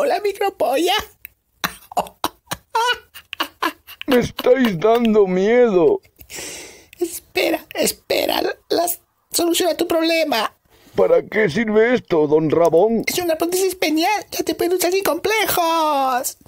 Hola micropolla. Me estáis dando miedo. Espera, espera. solución a tu problema. ¿Para qué sirve esto, don Rabón? Es una prótesis penial. Ya te puedes usar sin complejos.